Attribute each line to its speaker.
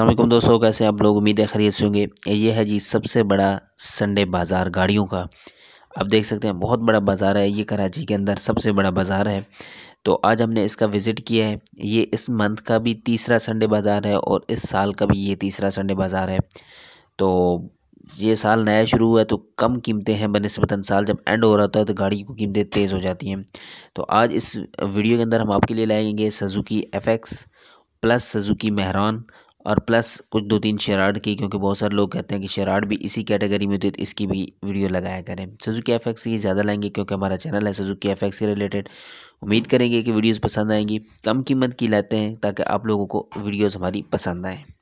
Speaker 1: अल्लाम दोस्तों कैसे आप लोग उम्मीद है ख़रीद से होंगे ये है जी सबसे बड़ा संडे बाज़ार गाड़ियों का आप देख सकते हैं बहुत बड़ा बाज़ार है ये कराची के अंदर सबसे बड़ा बाज़ार है तो आज हमने इसका विज़िट किया है ये इस मंथ का भी तीसरा संडे बाज़ार है और इस साल का भी ये तीसरा संडे बाज़ार है तो ये साल नया शुरू हुआ है तो कम कीमतें हैं बनस्बता साल जब एंड हो रहा होता है तो गाड़ी की कीमतें तेज़ हो जाती हैं तो आज इस वीडियो के अंदर हम आपके लिए लाएंगे Suzuki F plus Suzuki Mehran और प्लस कुछ दो तीन शेराड की क्योंकि बहुत सारे लोग कहते हैं कि शेराड भी इसी कैटेगरी में होती है तो इसकी भी वीडियो लगाया करें सुजुकी एफ एक्स की ज़्यादा लाएंगे क्योंकि हमारा चैनल है सुजुकी एफ एक्स से रिलेटेड उम्मीद करेंगे कि वीडियोज़ पसंद आएंगी कम कीमत की लाते हैं ताकि आप लोगों को वीडियोज़ हमारी पसंद आएँ